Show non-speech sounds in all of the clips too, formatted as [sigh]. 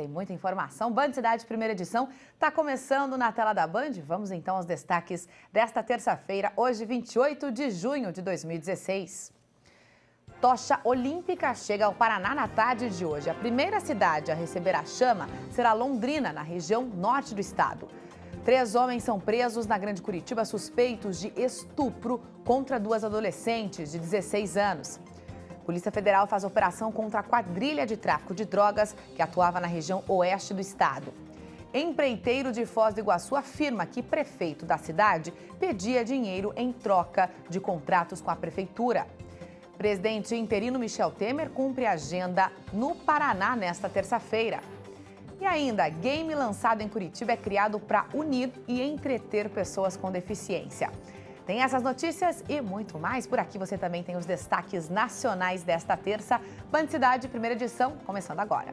Tem muita informação. Band Cidade, primeira edição, está começando na tela da Band. Vamos então aos destaques desta terça-feira, hoje, 28 de junho de 2016. Tocha Olímpica chega ao Paraná na tarde de hoje. A primeira cidade a receber a chama será Londrina, na região norte do estado. Três homens são presos na Grande Curitiba suspeitos de estupro contra duas adolescentes de 16 anos. Polícia Federal faz operação contra a quadrilha de tráfico de drogas que atuava na região oeste do estado. Empreiteiro de Foz do Iguaçu afirma que prefeito da cidade pedia dinheiro em troca de contratos com a prefeitura. Presidente interino Michel Temer cumpre agenda no Paraná nesta terça-feira. E ainda, game lançado em Curitiba é criado para unir e entreter pessoas com deficiência. Tem essas notícias e muito mais. Por aqui você também tem os destaques nacionais desta terça. Bandicidade, primeira edição, começando agora.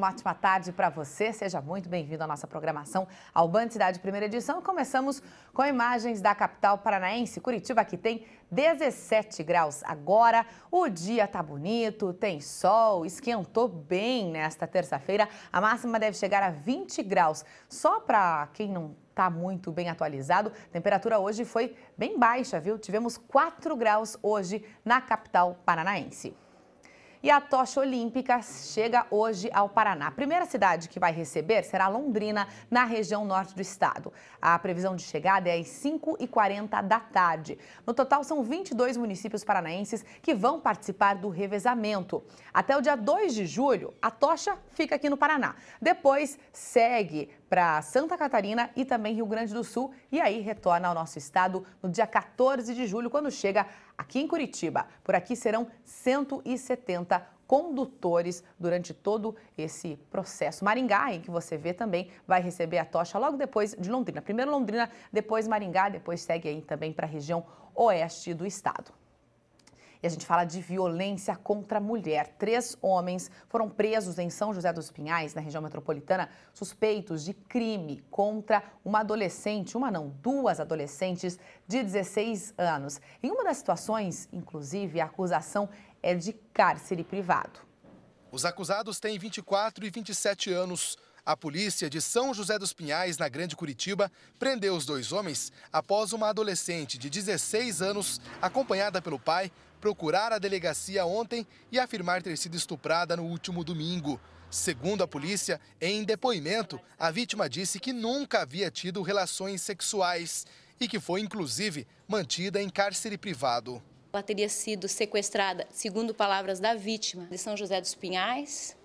Uma ótima tarde para você. Seja muito bem-vindo à nossa programação Albante Cidade Primeira Edição. Começamos com imagens da capital paranaense, Curitiba, que tem 17 graus. Agora o dia está bonito, tem sol, esquentou bem nesta terça-feira. A máxima deve chegar a 20 graus. Só para quem não está muito bem atualizado. Temperatura hoje foi bem baixa, viu? Tivemos 4 graus hoje na capital paranaense. E a tocha olímpica chega hoje ao Paraná. A primeira cidade que vai receber será Londrina, na região norte do estado. A previsão de chegada é às 5h40 da tarde. No total, são 22 municípios paranaenses que vão participar do revezamento. Até o dia 2 de julho, a tocha fica aqui no Paraná. Depois segue para Santa Catarina e também Rio Grande do Sul e aí retorna ao nosso estado no dia 14 de julho, quando chega aqui em Curitiba. Por aqui serão 170 condutores durante todo esse processo. Maringá, em que você vê também, vai receber a tocha logo depois de Londrina. Primeiro Londrina, depois Maringá, depois segue aí também para a região oeste do estado. E a gente fala de violência contra a mulher. Três homens foram presos em São José dos Pinhais, na região metropolitana, suspeitos de crime contra uma adolescente, uma não, duas adolescentes de 16 anos. Em uma das situações, inclusive, a acusação é de cárcere privado. Os acusados têm 24 e 27 anos. A polícia de São José dos Pinhais, na Grande Curitiba, prendeu os dois homens após uma adolescente de 16 anos, acompanhada pelo pai, procurar a delegacia ontem e afirmar ter sido estuprada no último domingo. Segundo a polícia, em depoimento, a vítima disse que nunca havia tido relações sexuais e que foi, inclusive, mantida em cárcere privado. Ela teria sido sequestrada, segundo palavras da vítima, de São José dos Pinhais,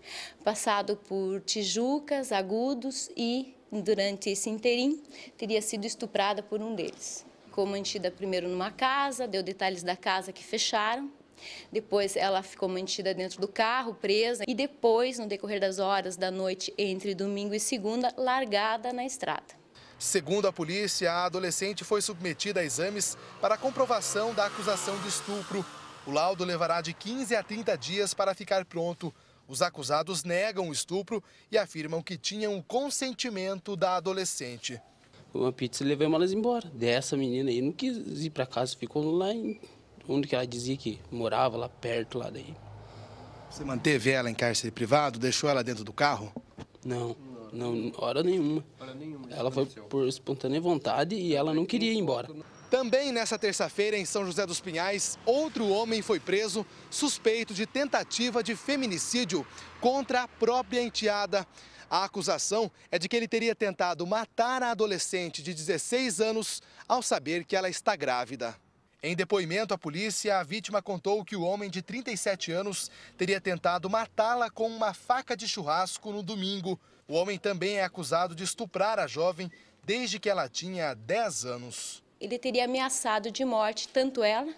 passado por Tijucas, Agudos e, durante esse interim, teria sido estuprada por um deles. Ficou mantida primeiro numa casa, deu detalhes da casa que fecharam, depois ela ficou mantida dentro do carro, presa, e depois, no decorrer das horas da noite entre domingo e segunda, largada na estrada. Segundo a polícia, a adolescente foi submetida a exames para comprovação da acusação de estupro. O laudo levará de 15 a 30 dias para ficar pronto. Os acusados negam o estupro e afirmam que tinham o consentimento da adolescente. Uma pizza levou elas embora. Dessa menina aí não quis ir para casa, ficou lá em onde que ela dizia que morava, lá perto, lá daí. Você manteve ela em cárcere privado? Deixou ela dentro do carro? Não. Não, hora nenhuma. Hora nenhuma ela foi por espontânea vontade e ela não queria ir embora. Também nessa terça-feira, em São José dos Pinhais, outro homem foi preso suspeito de tentativa de feminicídio contra a própria enteada. A acusação é de que ele teria tentado matar a adolescente de 16 anos ao saber que ela está grávida. Em depoimento à polícia, a vítima contou que o homem de 37 anos teria tentado matá-la com uma faca de churrasco no domingo. O homem também é acusado de estuprar a jovem desde que ela tinha 10 anos. Ele teria ameaçado de morte tanto ela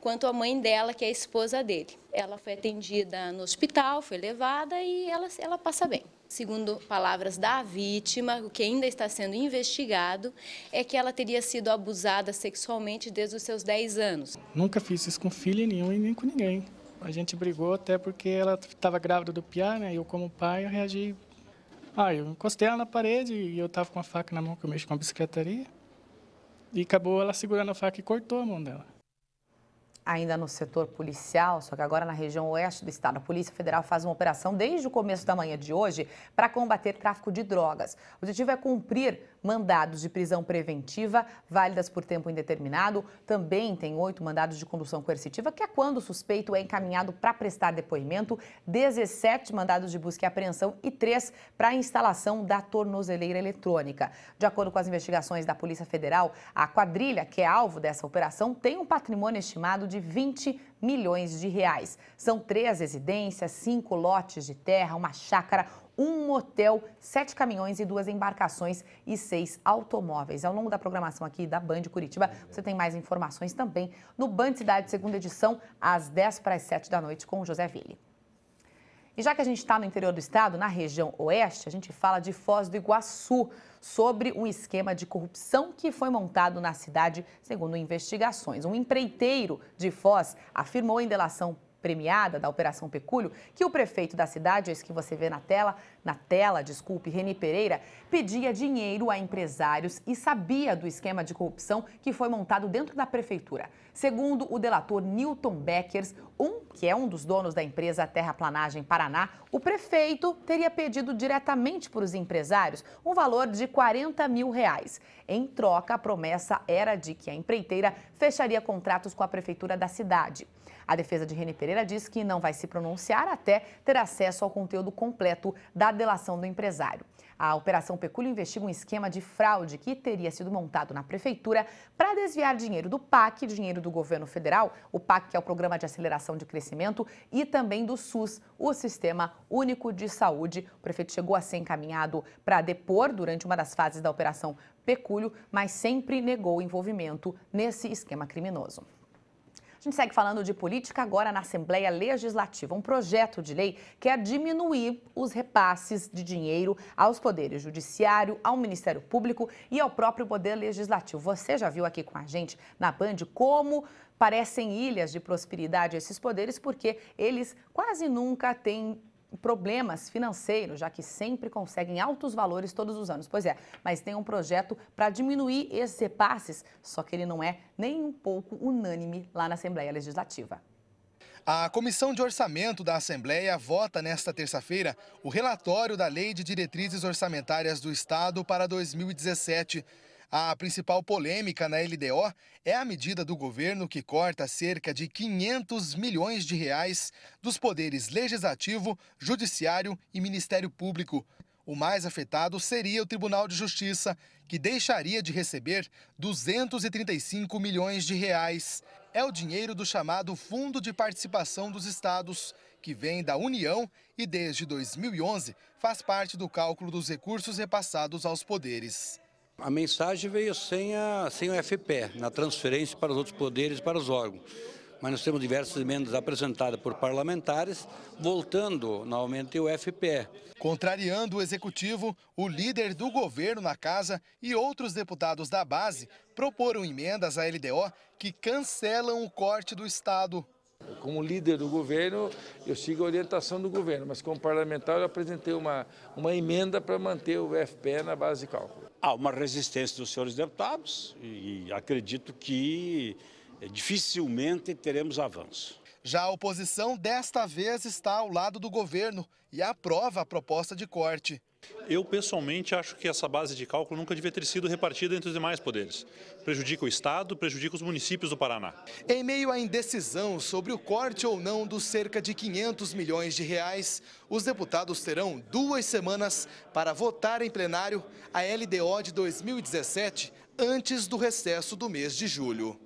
quanto a mãe dela, que é a esposa dele. Ela foi atendida no hospital, foi levada e ela, ela passa bem. Segundo palavras da vítima, o que ainda está sendo investigado é que ela teria sido abusada sexualmente desde os seus 10 anos. Nunca fiz isso com filho nenhum e nem com ninguém. A gente brigou até porque ela estava grávida do Piá, né? Eu como pai, eu reagi ah, eu encostei ela na parede e eu estava com a faca na mão, que eu mexo com a bicicletaria. E acabou ela segurando a faca e cortou a mão dela. Ainda no setor policial, só que agora na região oeste do estado, a Polícia Federal faz uma operação desde o começo da manhã de hoje para combater tráfico de drogas. O objetivo é cumprir mandados de prisão preventiva, válidas por tempo indeterminado. Também tem oito mandados de condução coercitiva, que é quando o suspeito é encaminhado para prestar depoimento, 17 mandados de busca e apreensão e três para instalação da tornozeleira eletrônica. De acordo com as investigações da Polícia Federal, a quadrilha que é alvo dessa operação tem um patrimônio estimado de 20 milhões de reais. São três residências, cinco lotes de terra, uma chácara, um motel, sete caminhões e duas embarcações e seis automóveis. Ao longo da programação aqui da Band Curitiba, você tem mais informações também no Band Cidade, segunda edição, às 10 para as 7 da noite, com o José Ville. E já que a gente está no interior do estado, na região oeste, a gente fala de Foz do Iguaçu, sobre um esquema de corrupção que foi montado na cidade, segundo investigações. Um empreiteiro de Foz afirmou em delação premiada da Operação Pecúlio que o prefeito da cidade, esse é que você vê na tela, na tela, desculpe, Reni Pereira, pedia dinheiro a empresários e sabia do esquema de corrupção que foi montado dentro da prefeitura. Segundo o delator Newton Beckers, um que é um dos donos da empresa Terraplanagem Paraná, o prefeito teria pedido diretamente para os empresários um valor de 40 mil reais. Em troca, a promessa era de que a empreiteira fecharia contratos com a prefeitura da cidade. A defesa de Reni Pereira diz que não vai se pronunciar até ter acesso ao conteúdo completo da delação do empresário. A Operação Pecúlio investiga um esquema de fraude que teria sido montado na prefeitura para desviar dinheiro do PAC, dinheiro do governo federal, o PAC que é o Programa de Aceleração de Crescimento, e também do SUS, o Sistema Único de Saúde. O prefeito chegou a ser encaminhado para depor durante uma das fases da Operação Pecúlio, mas sempre negou o envolvimento nesse esquema criminoso. A gente segue falando de política agora na Assembleia Legislativa. Um projeto de lei quer diminuir os repasses de dinheiro aos poderes judiciário, ao Ministério Público e ao próprio Poder Legislativo. Você já viu aqui com a gente na Band como parecem ilhas de prosperidade esses poderes, porque eles quase nunca têm problemas financeiros, já que sempre conseguem altos valores todos os anos. Pois é, mas tem um projeto para diminuir esses repasses, só que ele não é nem um pouco unânime lá na Assembleia Legislativa. A Comissão de Orçamento da Assembleia vota nesta terça-feira o relatório da Lei de Diretrizes Orçamentárias do Estado para 2017. A principal polêmica na LDO é a medida do governo que corta cerca de 500 milhões de reais dos poderes legislativo, judiciário e Ministério Público. O mais afetado seria o Tribunal de Justiça, que deixaria de receber 235 milhões de reais. É o dinheiro do chamado Fundo de Participação dos Estados, que vem da União e desde 2011 faz parte do cálculo dos recursos repassados aos poderes. A mensagem veio sem, a, sem o FP na transferência para os outros poderes e para os órgãos. Mas nós temos diversas emendas apresentadas por parlamentares, voltando novamente o FPE. Contrariando o executivo, o líder do governo na casa e outros deputados da base proporam emendas à LDO que cancelam o corte do Estado como líder do governo, eu sigo a orientação do governo, mas como parlamentar eu apresentei uma, uma emenda para manter o FPE na base de cálculo. Há uma resistência dos senhores deputados e acredito que eh, dificilmente teremos avanço. Já a oposição desta vez está ao lado do governo e aprova a proposta de corte. Eu, pessoalmente, acho que essa base de cálculo nunca devia ter sido repartida entre os demais poderes. Prejudica o Estado, prejudica os municípios do Paraná. Em meio à indecisão sobre o corte ou não dos cerca de 500 milhões de reais, os deputados terão duas semanas para votar em plenário a LDO de 2017, antes do recesso do mês de julho.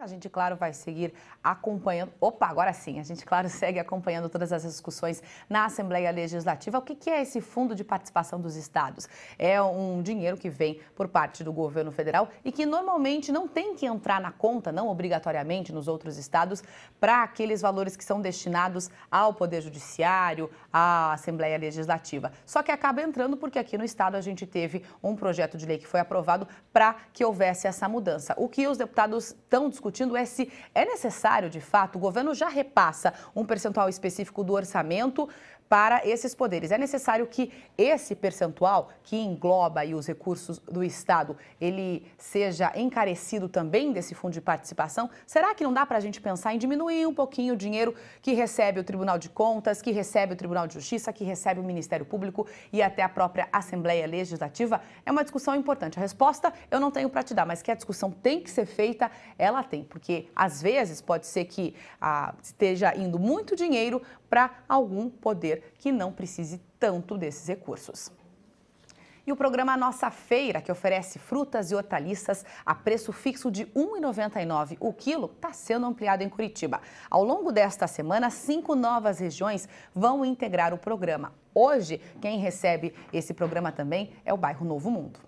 A gente, claro, vai seguir acompanhando. Opa, agora sim, a gente, claro, [laughs] segue acompanhando todas as discussões na Assembleia Legislativa. O que é esse fundo de participação dos estados? É um dinheiro que vem por parte do governo federal e que normalmente não tem que entrar na conta, não obrigatoriamente, nos outros estados, para aqueles valores que são destinados ao Poder Judiciário, à Assembleia Legislativa. Só que acaba entrando porque aqui no estado a gente teve um projeto de lei que foi aprovado para que houvesse essa mudança. O que os deputados estão discutindo? discutindo é se é necessário, de fato, o governo já repassa um percentual específico do orçamento para esses poderes. É necessário que esse percentual, que engloba os recursos do Estado, ele seja encarecido também desse fundo de participação? Será que não dá para a gente pensar em diminuir um pouquinho o dinheiro que recebe o Tribunal de Contas, que recebe o Tribunal de Justiça, que recebe o Ministério Público e até a própria Assembleia Legislativa? É uma discussão importante. A resposta eu não tenho para te dar, mas que a discussão tem que ser feita, ela tem, porque às vezes pode ser que ah, esteja indo muito dinheiro para algum poder que não precise tanto desses recursos. E o programa Nossa Feira, que oferece frutas e hortaliças a preço fixo de R$ 1,99 o quilo, está sendo ampliado em Curitiba. Ao longo desta semana, cinco novas regiões vão integrar o programa. Hoje, quem recebe esse programa também é o bairro Novo Mundo.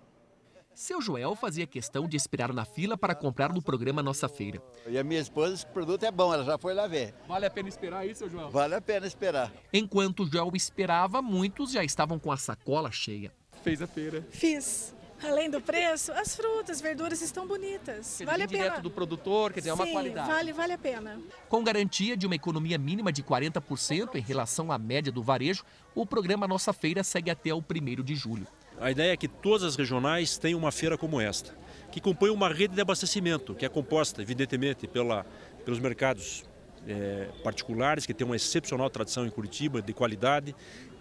Seu Joel fazia questão de esperar na fila para comprar no programa Nossa Feira. E a minha esposa, esse produto é bom, ela já foi lá ver. Vale a pena esperar aí, seu Joel? Vale a pena esperar. Enquanto o Joel esperava, muitos já estavam com a sacola cheia. Fez a feira. Fiz. Além do preço, as frutas, verduras estão bonitas. Dizer, vale a pena. Direto do produtor, quer dizer, é uma qualidade. Vale, vale a pena. Com garantia de uma economia mínima de 40% em relação à média do varejo, o programa Nossa Feira segue até o 1 de julho. A ideia é que todas as regionais tenham uma feira como esta, que compõe uma rede de abastecimento, que é composta, evidentemente, pela, pelos mercados é, particulares, que têm uma excepcional tradição em Curitiba, de qualidade,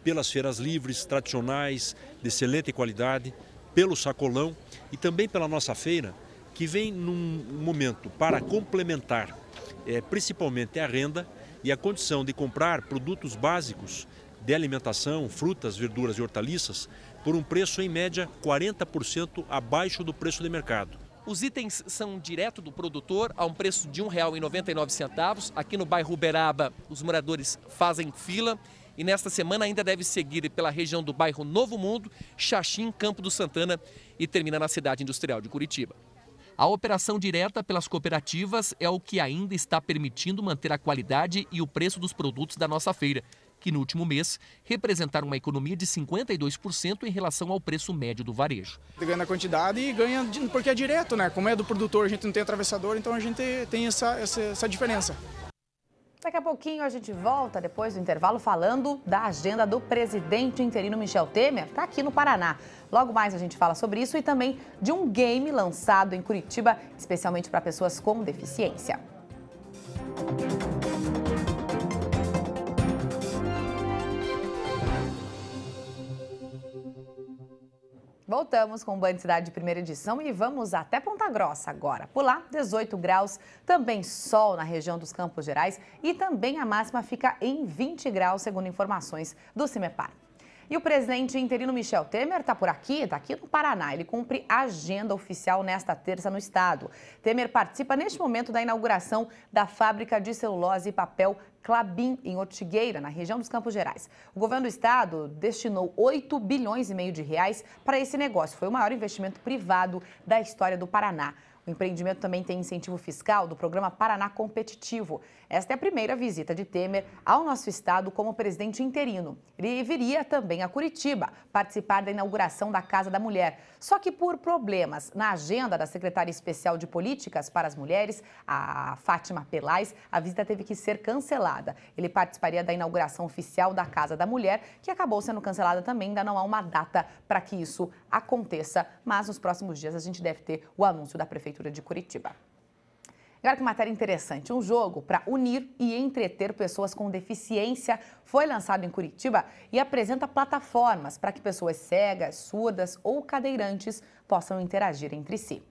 pelas feiras livres, tradicionais, de excelente qualidade, pelo sacolão e também pela nossa feira, que vem num momento para complementar é, principalmente a renda e a condição de comprar produtos básicos de alimentação, frutas, verduras e hortaliças, por um preço em média 40% abaixo do preço de mercado. Os itens são direto do produtor a um preço de R$ 1,99. Aqui no bairro Uberaba, os moradores fazem fila e nesta semana ainda deve seguir pela região do bairro Novo Mundo, Xaxim, Campo do Santana e termina na cidade industrial de Curitiba. A operação direta pelas cooperativas é o que ainda está permitindo manter a qualidade e o preço dos produtos da nossa feira que no último mês representaram uma economia de 52% em relação ao preço médio do varejo. Ganha na quantidade e ganha porque é direto, né? Como é do produtor, a gente não tem atravessador, então a gente tem essa, essa, essa diferença. Daqui a pouquinho a gente volta, depois do intervalo, falando da agenda do presidente interino Michel Temer, está aqui no Paraná. Logo mais a gente fala sobre isso e também de um game lançado em Curitiba, especialmente para pessoas com deficiência. voltamos com o Banho de Cidade de primeira edição e vamos até Ponta Grossa agora. Por lá, 18 graus, também sol na região dos Campos Gerais e também a máxima fica em 20 graus, segundo informações do CIMEPAR. E o presidente interino Michel Temer está por aqui, está aqui no Paraná. Ele cumpre agenda oficial nesta terça no estado. Temer participa neste momento da inauguração da fábrica de celulose e papel Clabim, em Ortigueira, na região dos Campos Gerais. O governo do estado destinou 8 bilhões e meio de reais para esse negócio. Foi o maior investimento privado da história do Paraná. O empreendimento também tem incentivo fiscal do programa Paraná Competitivo. Esta é a primeira visita de Temer ao nosso estado como presidente interino. Ele viria também a Curitiba participar da inauguração da Casa da Mulher. Só que por problemas na agenda da secretária especial de Políticas para as Mulheres, a Fátima Pelais, a visita teve que ser cancelada. Ele participaria da inauguração oficial da Casa da Mulher, que acabou sendo cancelada também, ainda não há uma data para que isso aconteça, mas nos próximos dias a gente deve ter o anúncio da Prefeitura de Curitiba. Agora que matéria interessante, um jogo para unir e entreter pessoas com deficiência foi lançado em Curitiba e apresenta plataformas para que pessoas cegas, surdas ou cadeirantes possam interagir entre si.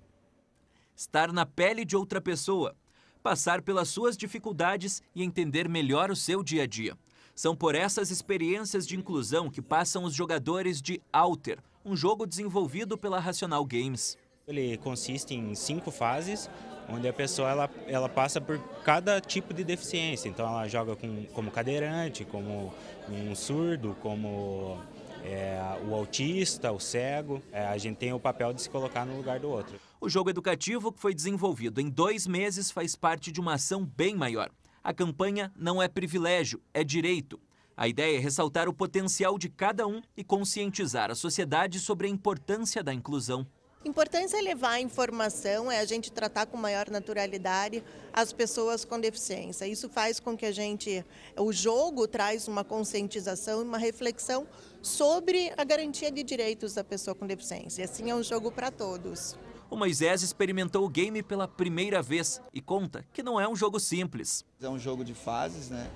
Estar na pele de outra pessoa passar pelas suas dificuldades e entender melhor o seu dia a dia. São por essas experiências de inclusão que passam os jogadores de Alter, um jogo desenvolvido pela Racional Games. Ele consiste em cinco fases, onde a pessoa ela, ela passa por cada tipo de deficiência. Então ela joga com, como cadeirante, como um surdo, como é, o autista, o cego. É, a gente tem o papel de se colocar no lugar do outro. O jogo educativo, que foi desenvolvido em dois meses, faz parte de uma ação bem maior. A campanha não é privilégio, é direito. A ideia é ressaltar o potencial de cada um e conscientizar a sociedade sobre a importância da inclusão. Importância é levar a informação, é a gente tratar com maior naturalidade as pessoas com deficiência. Isso faz com que a gente, o jogo traz uma conscientização e uma reflexão sobre a garantia de direitos da pessoa com deficiência. E Assim é um jogo para todos o Moisés experimentou o game pela primeira vez e conta que não é um jogo simples. É um jogo de fases, né?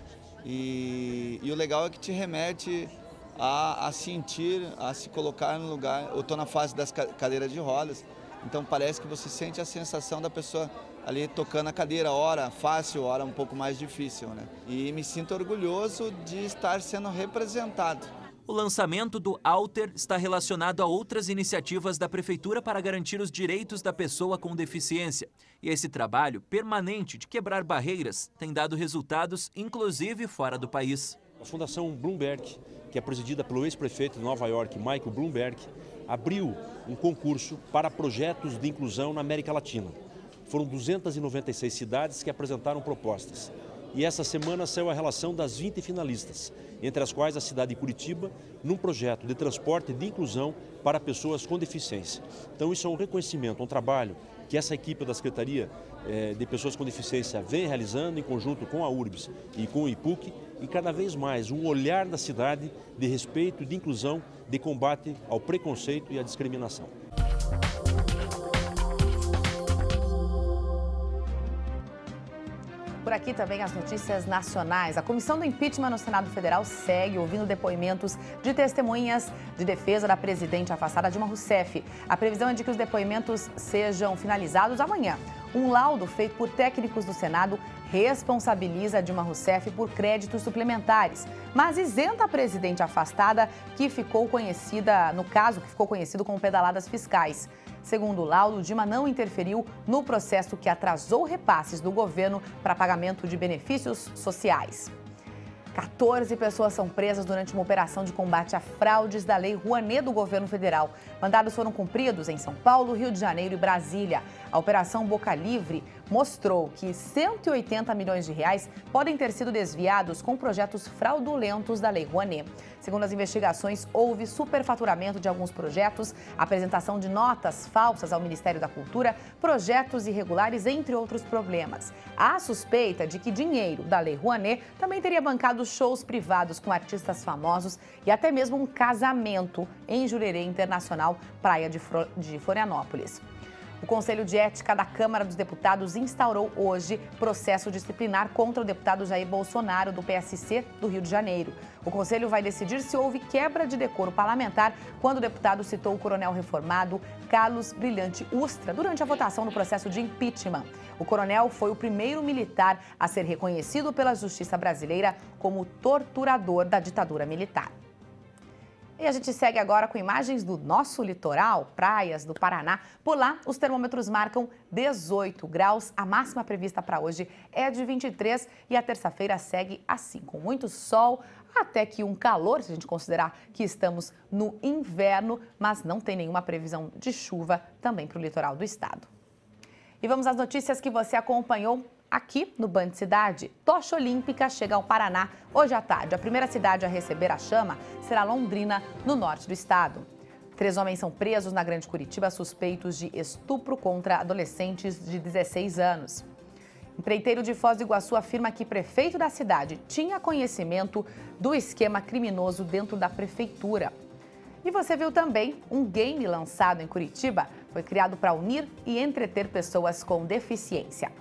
E, e o legal é que te remete a, a, sentir, a se colocar no lugar. Eu estou na fase das cadeiras de rodas, então parece que você sente a sensação da pessoa ali tocando a cadeira, hora fácil, hora um pouco mais difícil, né? E me sinto orgulhoso de estar sendo representado. O lançamento do Alter está relacionado a outras iniciativas da Prefeitura para garantir os direitos da pessoa com deficiência. E esse trabalho permanente de quebrar barreiras tem dado resultados, inclusive fora do país. A Fundação Bloomberg, que é presidida pelo ex-prefeito de Nova York, Michael Bloomberg, abriu um concurso para projetos de inclusão na América Latina. Foram 296 cidades que apresentaram propostas e essa semana saiu a relação das 20 finalistas, entre as quais a cidade de Curitiba, num projeto de transporte de inclusão para pessoas com deficiência. Então isso é um reconhecimento, um trabalho que essa equipe da Secretaria eh, de Pessoas com Deficiência vem realizando em conjunto com a URBS e com o IPUC e cada vez mais um olhar da cidade de respeito, de inclusão, de combate ao preconceito e à discriminação. Por aqui também as notícias nacionais. A comissão do impeachment no Senado Federal segue ouvindo depoimentos de testemunhas de defesa da presidente afastada Dilma Rousseff. A previsão é de que os depoimentos sejam finalizados amanhã. Um laudo feito por técnicos do Senado responsabiliza Dilma Rousseff por créditos suplementares, mas isenta a presidente afastada, que ficou conhecida, no caso, que ficou conhecido como pedaladas fiscais. Segundo o laudo, Dilma não interferiu no processo que atrasou repasses do governo para pagamento de benefícios sociais. 14 pessoas são presas durante uma operação de combate a fraudes da Lei Rouanet do governo federal. Mandados foram cumpridos em São Paulo, Rio de Janeiro e Brasília. A Operação Boca Livre mostrou que 180 milhões de reais podem ter sido desviados com projetos fraudulentos da Lei Rouanet. Segundo as investigações, houve superfaturamento de alguns projetos, apresentação de notas falsas ao Ministério da Cultura, projetos irregulares, entre outros problemas. Há suspeita de que dinheiro da Lei Rouanet também teria bancado shows privados com artistas famosos e até mesmo um casamento em Jurerê Internacional, Praia de Florianópolis. O Conselho de Ética da Câmara dos Deputados instaurou hoje processo disciplinar contra o deputado Jair Bolsonaro, do PSC do Rio de Janeiro. O Conselho vai decidir se houve quebra de decoro parlamentar quando o deputado citou o coronel reformado Carlos Brilhante Ustra durante a votação do processo de impeachment. O coronel foi o primeiro militar a ser reconhecido pela justiça brasileira como torturador da ditadura militar. E a gente segue agora com imagens do nosso litoral, praias do Paraná. Por lá, os termômetros marcam 18 graus. A máxima prevista para hoje é de 23 e a terça-feira segue assim, com muito sol, até que um calor, se a gente considerar que estamos no inverno, mas não tem nenhuma previsão de chuva também para o litoral do estado. E vamos às notícias que você acompanhou Aqui no Band Cidade, tocha olímpica chega ao Paraná hoje à tarde. A primeira cidade a receber a chama será Londrina, no norte do estado. Três homens são presos na Grande Curitiba suspeitos de estupro contra adolescentes de 16 anos. Empreiteiro de Foz do Iguaçu afirma que prefeito da cidade tinha conhecimento do esquema criminoso dentro da prefeitura. E você viu também um game lançado em Curitiba. Foi criado para unir e entreter pessoas com deficiência.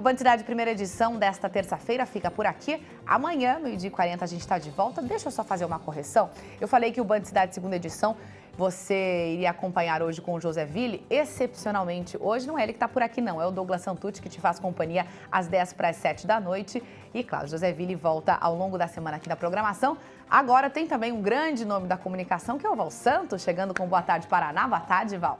O Bandidade Primeira Edição desta terça-feira fica por aqui. Amanhã, meio-dia 40, a gente está de volta. Deixa eu só fazer uma correção. Eu falei que o Bandidade Segunda Edição você iria acompanhar hoje com o José Ville. Excepcionalmente, hoje não é ele que está por aqui, não. É o Douglas Santucci que te faz companhia às 10 para as 7 da noite. E, claro, José Ville volta ao longo da semana aqui na programação. Agora tem também um grande nome da comunicação, que é o Val Santos, chegando com Boa Tarde Paraná. Boa tarde, Val.